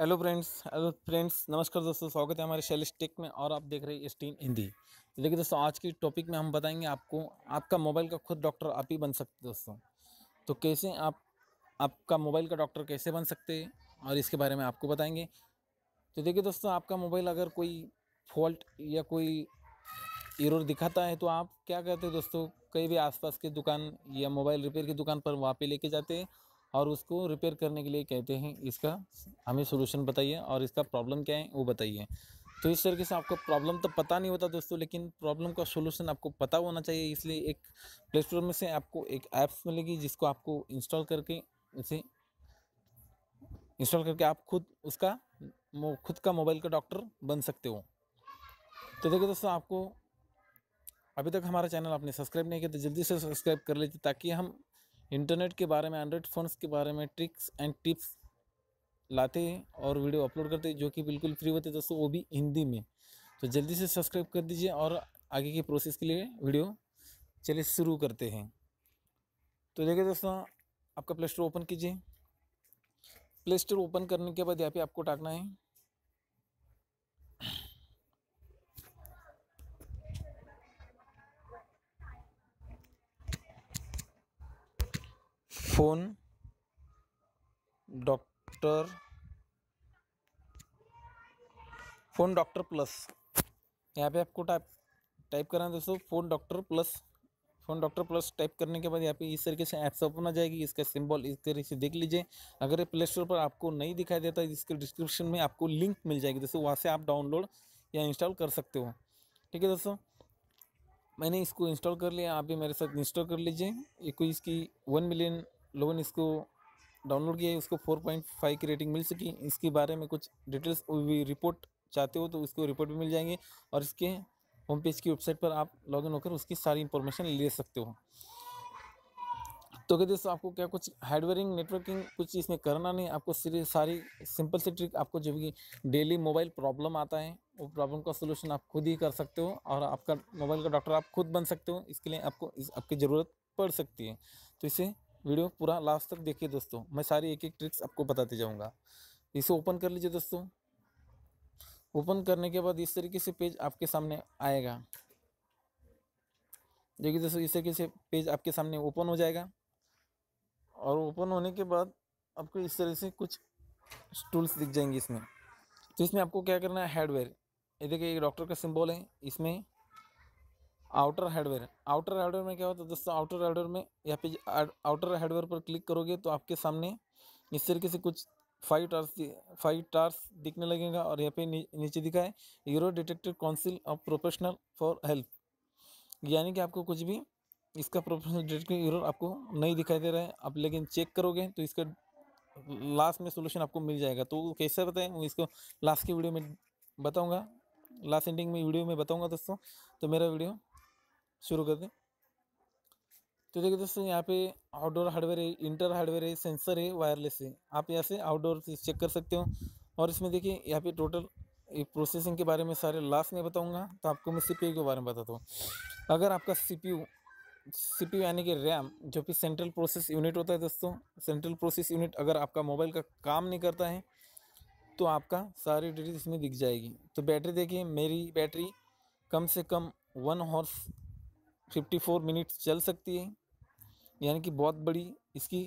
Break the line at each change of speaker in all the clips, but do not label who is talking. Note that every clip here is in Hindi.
हेलो फ्रेंड्स हेलो फ्रेंड्स नमस्कार दोस्तों स्वागत है हमारे शेल में और आप देख रहे हैं स्टीन हिंदी तो देखिए दोस्तों आज की टॉपिक में हम बताएंगे आपको आपका मोबाइल का खुद डॉक्टर आप ही बन सकते दोस्तों तो कैसे आप आपका मोबाइल का डॉक्टर कैसे बन सकते हैं और इसके बारे में आपको बताएंगे तो देखिए दोस्तों आपका मोबाइल अगर कोई फॉल्ट या कोई एरर दिखाता है तो आप क्या करते हैं दोस्तों कहीं भी आसपास की दुकान या मोबाइल रिपेयर की दुकान पर वहाँ पर लेके जाते हैं और उसको रिपेयर करने के लिए कहते हैं इसका हमें सोल्यूशन बताइए और इसका प्रॉब्लम क्या है वो बताइए तो इस तरीके से आपको प्रॉब्लम तो पता नहीं होता दोस्तों लेकिन प्रॉब्लम का सोल्यूशन आपको पता होना चाहिए इसलिए एक प्ले स्टोर में से आपको एक ऐप्स मिलेगी जिसको आपको इंस्टॉल करके उसे इंस्टॉल करके आप खुद उसका खुद का मोबाइल का डॉक्टर बन सकते हो तो देखो दोस्तों आपको अभी तक हमारा चैनल आपने सब्सक्राइब नहीं किया तो जल्दी से सब्सक्राइब कर लीजिए ताकि हम इंटरनेट के बारे में एंड्रॉयड फ़ोन्स के बारे में ट्रिक्स एंड टिप्स लाते हैं और वीडियो अपलोड करते हैं जो कि बिल्कुल फ्री होते हैं दोस्तों वो भी हिंदी में तो जल्दी से सब्सक्राइब कर दीजिए और आगे के प्रोसेस के लिए वीडियो चलिए शुरू करते हैं तो देखिए दोस्तों आपका प्ले स्टोर ओपन कीजिए प्ले स्टोर ओपन करने के बाद यहाँ पे आपको टाकना है phone doctor phone doctor plus यहाँ पे आपको टाइप टाइप करना है दोस्तों phone doctor plus phone doctor plus type करने के बाद यहाँ पे इस तरीके से ऐप्स ओपन आ जाएगी इसका सिंबल इस तरीके से देख लीजिए अगर ये प्ले स्टोर पर आपको नहीं दिखाई देता इसके डिस्क्रिप्शन में आपको लिंक मिल जाएगी दोस्तों वहाँ से आप डाउनलोड या इंस्टॉल कर सकते हो ठीक है दोस्तों मैंने इसको इंस्टॉल कर लिया आप भी मेरे साथ इंस्टॉल कर लीजिए ये कोई इसकी वन मिलियन लोगों ने इसको डाउनलोड किया है उसको 4.5 की रेटिंग मिल सकी इसके बारे में कुछ डिटेल्स रिपोर्ट चाहते हो तो उसको रिपोर्ट भी मिल जाएंगे और इसके होम पेज की वेबसाइट पर आप लॉगिन होकर उसकी सारी इंफॉर्मेशन ले सकते हो तो कहते दोस्तों आपको क्या कुछ हार्डवेयरिंग नेटवर्किंग कुछ इसमें करना नहीं आपको सारी सिंपल सी ट्रिक आपको जो भी डेली मोबाइल प्रॉब्लम आता है वो प्रॉब्लम का सोल्यूशन आप खुद ही कर सकते हो और आपका मोबाइल का डॉक्टर आप खुद बन सकते हो इसके लिए आपको इस आपकी ज़रूरत पड़ सकती है तो इसे वीडियो पूरा लास्ट तक देखिए दोस्तों मैं सारी एक एक ट्रिक्स आपको बताते जाऊँगा इसे ओपन कर लीजिए दोस्तों ओपन करने के बाद इस तरीके से पेज आपके सामने आएगा देखिए दोस्तों इस तरीके से पेज आपके सामने ओपन हो जाएगा और ओपन होने के बाद आपको इस तरह से कुछ टूल्स दिख जाएंगे इसमें तो इसमें आपको क्या करना है हेडवेयर ये देखिए एक डॉक्टर का सिंबल है इसमें आउटर हार्डवेयर आउटर हार्डवेयर में क्या होता है दोस्तों आउटर हार्डवेयर में या पे आउटर हार्डवेयर पर क्लिक करोगे तो आपके सामने इस तरीके से कुछ फाइव टार्स फाइव टार्स दिखने लगेगा और यहाँ पे नीचे दिखा है euro detected council of professional for help यानी कि आपको कुछ भी इसका प्रोफेशनल डिटेक्टिव यूरो आपको नहीं दिखाई दे रहा है आप लेकिन चेक करोगे तो इसका लास्ट में सोल्यूशन आपको मिल जाएगा तो कैसे बताएं वो इसको लास्ट की वीडियो में बताऊँगा लास्ट एंडिंग में वीडियो में बताऊँगा दोस्तों तो मेरा वीडियो शुरू कर दें तो देखिए दोस्तों यहाँ पे आउटडोर हार्डवेयर है इंटर हार्डवेयर है सेंसर है वायरलेस है आप यहाँ से आउटडोर चेक कर सकते हो और इसमें देखिए यहाँ पे टोटल प्रोसेसिंग के बारे में सारे लास्ट नहीं बताऊंगा तो आपको मैं सी के बारे में बताता हूँ अगर आपका सी पी यानी कि रैम जो कि सेंट्रल प्रोसेस यूनिट होता है दोस्तों सेंट्रल प्रोसेस यूनिट अगर आपका मोबाइल का काम नहीं करता है तो आपका सारी डिटेल इसमें दिख जाएगी तो बैटरी देखिए मेरी बैटरी कम से कम one hours fifty four minutes चल सकती है यानी कि बहुत बड़ी इसकी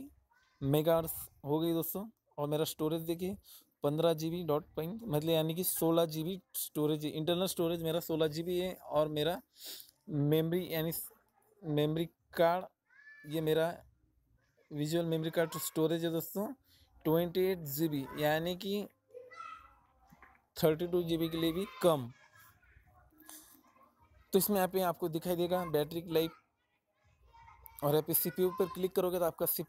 मेगा हो गई दोस्तों और मेरा स्टोरेज देखिए पंद्रह जी बी डॉट पॉइंट मतलब यानी कि सोलह G B storage internal storage मेरा सोलह जी बी है और मेरा मेमरी यानी मेमरी कार्ड ये मेरा विजुअल मेमरी कार्ड स्टोरेज है दोस्तों ट्वेंटी एट जी बी यानी कि थर्टी टू जी बी के लिए भी कम तो इसमें यहाँ पे आपको दिखाई देगा बैटरी लाइफ और यहाँ पे सी पर क्लिक करोगे तो आपका सी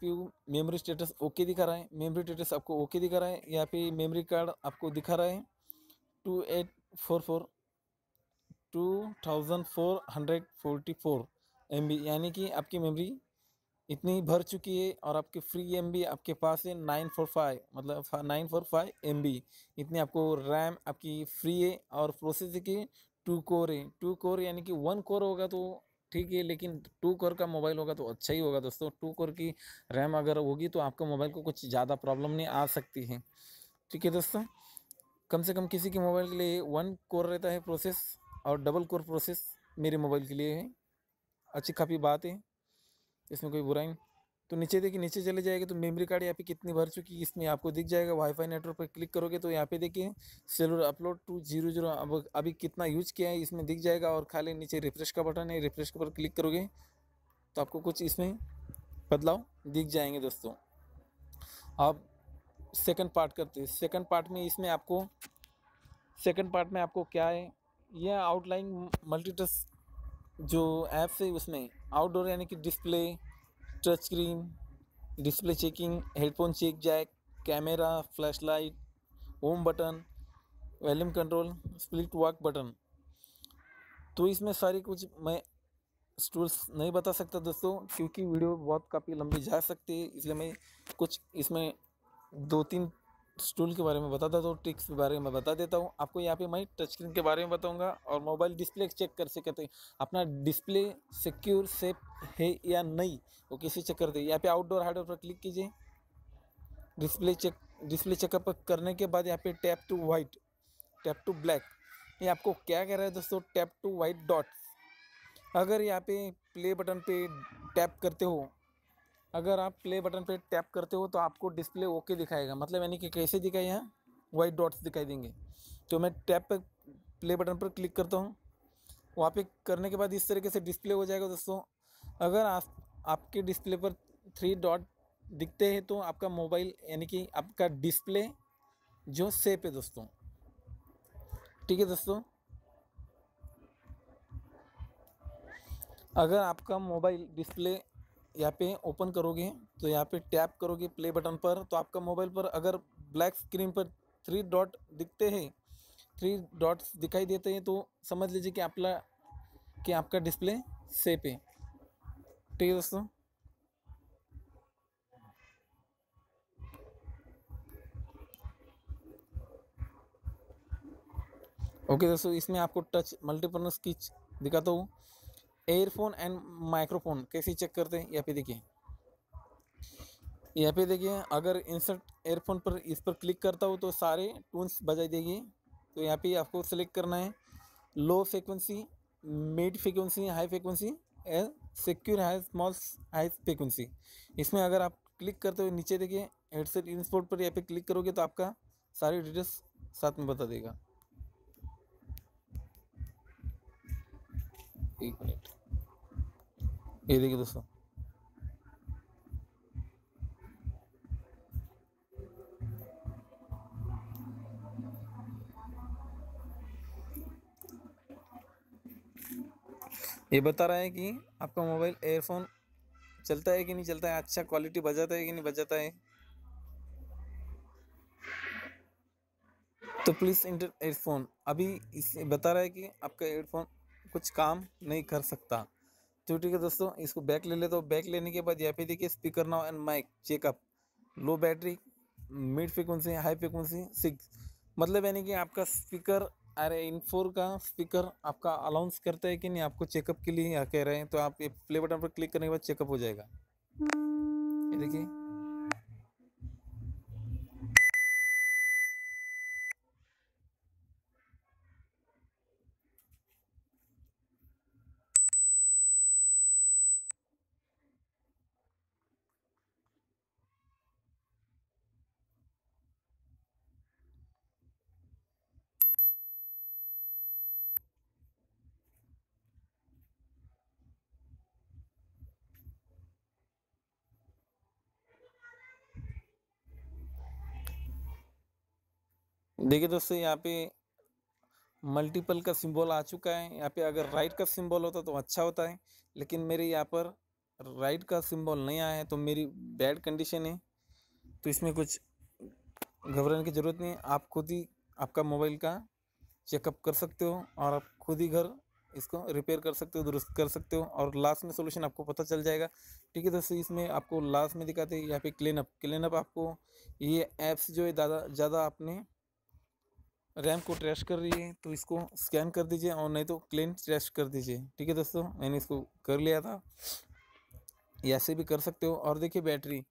मेमोरी स्टेटस ओके दिखा रहा है मेमोरी स्टेटस आपको ओके दिखा रहा है यहाँ पे मेमोरी कार्ड आपको दिखा रहा है two eight four four two thousand four hundred forty four M B यानी कि आपकी मेमोरी इतनी भर चुकी है और आपकी फ्री एम बी आपके पास है नाइन फोर फाइव मतलब nine four five M B इतनी आपको रैम आपकी फ्री है और प्रोसेसर की टू कोर है टू कोर यानी कि वन कोर होगा तो ठीक है लेकिन टू कोर का मोबाइल होगा तो अच्छा ही होगा दोस्तों टू कोर की रैम अगर होगी तो आपके मोबाइल को कुछ ज़्यादा प्रॉब्लम नहीं आ सकती है ठीक है दोस्तों कम से कम किसी के मोबाइल के लिए वन कोर रहता है प्रोसेस और डबल कोर प्रोसेस मेरे मोबाइल के लिए है अच्छी काफ़ी बात है इसमें कोई बुराई नहीं तो नीचे देखिए नीचे चले जाएंगे तो मेमोरी कार्ड यहाँ पे कितनी भर चुकी है इसमें आपको दिख जाएगा वाईफाई नेटवर्क पर क्लिक करोगे तो यहाँ पे देखिए seller upload two zero zero अब अभी कितना यूज़ किया है इसमें दिख जाएगा और खाली नीचे रिफ्रेश का बटन है रिफ्रेश पर क्लिक करोगे तो आपको कुछ इसमें बदलाव दिख जाएंगे दोस्तों आप सेकेंड पार्ट करते हैं सेकेंड पार्ट में इसमें आपको सेकेंड पार्ट में आपको क्या है यह आउटलाइन मल्टीटस जो ऐप्स है उसमें आउटडोर यानी कि display touch screen display checking headphone check jack camera flash light home button volume control split walk button तो इसमें सारी कुछ मैं स्टूल्स नहीं बता सकता दोस्तों क्योंकि वीडियो बहुत काफ़ी लंबी जा सकती है इसलिए मैं कुछ इसमें दो तीन टूल के बारे में बताता तो हूँ ट्रिक्स के बारे में बता देता हूँ आपको यहाँ पे मैं टच स्क्रीन के बारे में बताऊँगा और मोबाइल डिस्प्ले चेक कर सके हैं अपना डिस्प्ले सिक्योर सेफ है या नहीं वो कैसे चेक करते यहाँ पे आउटडोर हार्डवेयर पर क्लिक कीजिए डिस्प्ले चेक डिस्प्ले चेकअप करने के बाद यहाँ पे tap to white tap to black ये आपको क्या कह रहा है दोस्तों टैप टू वाइट डॉट्स अगर यहाँ पे प्ले बटन पे टैप करते हो अगर आप प्ले बटन पे टैप करते हो तो आपको डिस्प्ले ओके दिखाएगा मतलब यानी कि कैसे दिखाई यहाँ वाइट डॉट्स दिखाई देंगे तो मैं टैप पर प्ले बटन पर क्लिक करता हूँ वहाँ पे करने के बाद इस तरीके से डिस्प्ले हो जाएगा दोस्तों अगर आप आपके डिस्प्ले पर थ्री डॉट दिखते हैं तो आपका मोबाइल यानी कि आपका डिस्प्ले जो सेफ है दोस्तों ठीक है दोस्तों अगर आपका मोबाइल डिस्प्ले यहाँ पे ओपन करोगे तो यहाँ पे टैप करोगे प्ले बटन पर तो आपका मोबाइल पर अगर ब्लैक स्क्रीन पर थ्री डॉट दिखते हैं थ्री डॉट्स दिखाई देते हैं तो समझ लीजिए कि आपका कि आपका डिस्प्ले सेफ है ठीक है दोस्तों ओके दोस्तों इसमें आपको टच मल्टीपर्नल की दिखाता हूँ एयरफोन एंड माइक्रोफोन कैसे चेक करते हैं यहाँ पे देखिए यहाँ पे देखिए अगर इंसर्ट एयरफोन पर इस पर क्लिक करता हूँ तो सारे टून्स बजाई देगी तो यहाँ पे आपको सेलेक्ट करना है low frequency mid frequency high frequency and secure high small high frequency इसमें अगर आप क्लिक करते हुए नीचे देखिए हेडसेट इंसपोर्ट पर यहाँ पे क्लिक करोगे तो आपका सारी डिटेल्स साथ में बता देगा एक मिनट ये देखिए दोस्तों ये बता रहा है कि आपका मोबाइल एयरफोन चलता है कि नहीं चलता है अच्छा क्वालिटी बजाता है कि नहीं बजाता है तो प्लीज़ इंटर एयरफोन अभी इस बता रहा है कि आपका एयरफोन कुछ काम नहीं कर सकता तो ठीक है दोस्तों इसको बैक ले लेते हो बैक लेने के बाद यहाँ पे देखिए speaker now and mic checkup low battery mid frequency high frequency six मतलब यानी कि आपका स्पीकर अरे इन फोर का स्पीकर आपका अलाउंस करता है कि नहीं आपको चेकअप के लिए यहाँ कह रहे हैं तो आप ये प्ले बटन पर क्लिक करने के बाद चेकअप हो जाएगा ये देखिए देखिए दोस्तों यहाँ पे मल्टीपल का सिंबल आ चुका है यहाँ पे अगर राइट का सिंबल होता तो अच्छा होता है लेकिन मेरे यहाँ पर राइट का सिंबल नहीं आया है तो मेरी बैड कंडीशन है तो इसमें कुछ घबराने की ज़रूरत नहीं आप खुद ही आपका मोबाइल का चेकअप कर सकते हो और आप खुद ही घर इसको रिपेयर कर सकते हो दुरुस्त कर सकते हो और लास्ट में सोल्यूशन आपको पता चल जाएगा ठीक है दोस्तों इसमें आपको लास्ट में दिखाते हैं यहाँ पे क्लीनअप क्लीनअप आपको ये ऐप्स जो है ज़्यादा ज़्यादा आपने रैम को ट्रैश कर रही है तो इसको स्कैन कर दीजिए और नहीं तो क्लीन ट्रैश कर दीजिए ठीक है दोस्तों मैंने इसको कर लिया था ऐसे भी कर सकते हो और देखिए बैटरी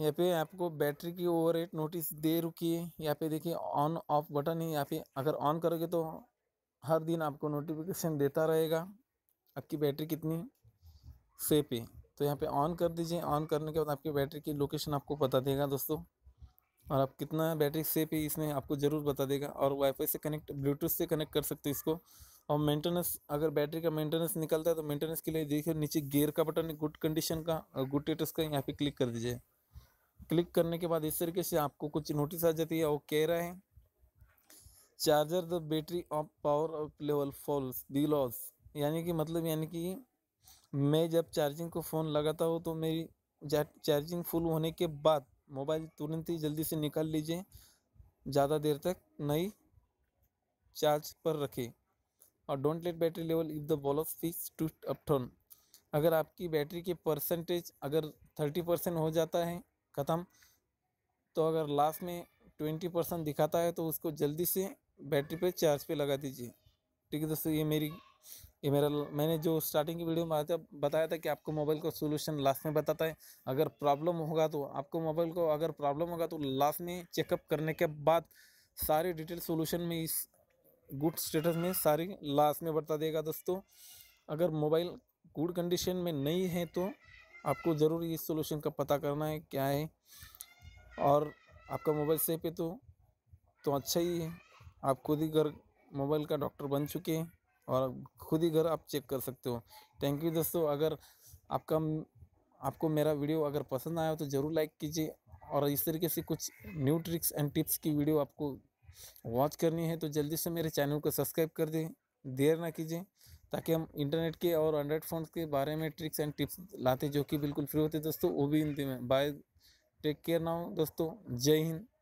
यहाँ पे आपको बैटरी की ओवर रेट नोटिस दे रुकी है यहाँ पे देखिए ऑन ऑफ बटन है यहाँ पे अगर ऑन करोगे तो हर दिन आपको नोटिफिकेशन देता रहेगा आपकी बैटरी कितनी सेफ है तो यहाँ पे ऑन कर दीजिए ऑन करने के बाद आपकी बैटरी की लोकेशन आपको पता देगा दोस्तों और आप कितना बैटरी सेफ है इसमें आपको ज़रूर बता देगा और वाईफाई से कनेक्ट ब्लूटूथ से कनेक्ट कर सकते हो इसको और मेंटेनेंस अगर बैटरी का मेंटेनेंस निकलता है तो मेंटेनेंस के लिए देखिए नीचे गेयर का बटन गुड कंडीशन का और गुड स्टेटस का यहाँ पे क्लिक कर दीजिए क्लिक करने के बाद इस तरीके से आपको कुछ नोटिस आ जाती है वो कह रहा है charger the battery off power off level falls the loss यानी कि मतलब यानी कि मैं जब चार्जिंग को फ़ोन लगाता हूँ तो मेरी चार्जिंग फुल होने के बाद मोबाइल तुरंत ही जल्दी से निकाल लीजिए ज़्यादा देर तक नहीं चार्ज पर रखें और don't let battery level if the ball off fix to upturn अगर आपकी बैटरी के परसेंटेज अगर थर्टी परसेंट हो जाता है ख़त्म तो अगर लास्ट में ट्वेंटी परसेंट दिखाता है तो उसको जल्दी से बैटरी पे चार्ज पे लगा दीजिए ठीक है दोस्तों ये मेरी ये मेरा मैंने जो स्टार्टिंग की वीडियो में बताया था कि आपको मोबाइल का सोल्यूशन लास्ट में बताता है अगर प्रॉब्लम होगा तो आपको मोबाइल को अगर प्रॉब्लम होगा तो लास्ट में चेकअप करने के बाद सारे डिटेल सोल्यूशन में इस गुड स्टेटस में सारी लास्ट में बता देगा दोस्तों अगर मोबाइल गुड कंडीशन में नहीं है तो आपको ज़रूर इस सोल्यूशन का पता करना है क्या है और आपका मोबाइल सेफ है तो तो अच्छा ही है आप खुद ही घर मोबाइल का डॉक्टर बन चुके हैं और खुद ही घर आप चेक कर सकते हो थैंक यू दोस्तों अगर आपका आपको मेरा वीडियो अगर पसंद आया हो तो ज़रूर लाइक कीजिए और इस तरीके से कुछ न्यू ट्रिक्स एंड टिप्स की वीडियो आपको वॉच करनी है तो जल्दी से मेरे चैनल को सब्सक्राइब कर दें देर ना कीजिए ताकि हम इंटरनेट के और एंड्रॉयड फ़ोन के बारे में ट्रिक्स एंड टिप्स लाते जो कि बिल्कुल फ्री होते दोस्तों वो भी हिंदी में बाय टेक केयर नाउ दोस्तों जय हिंद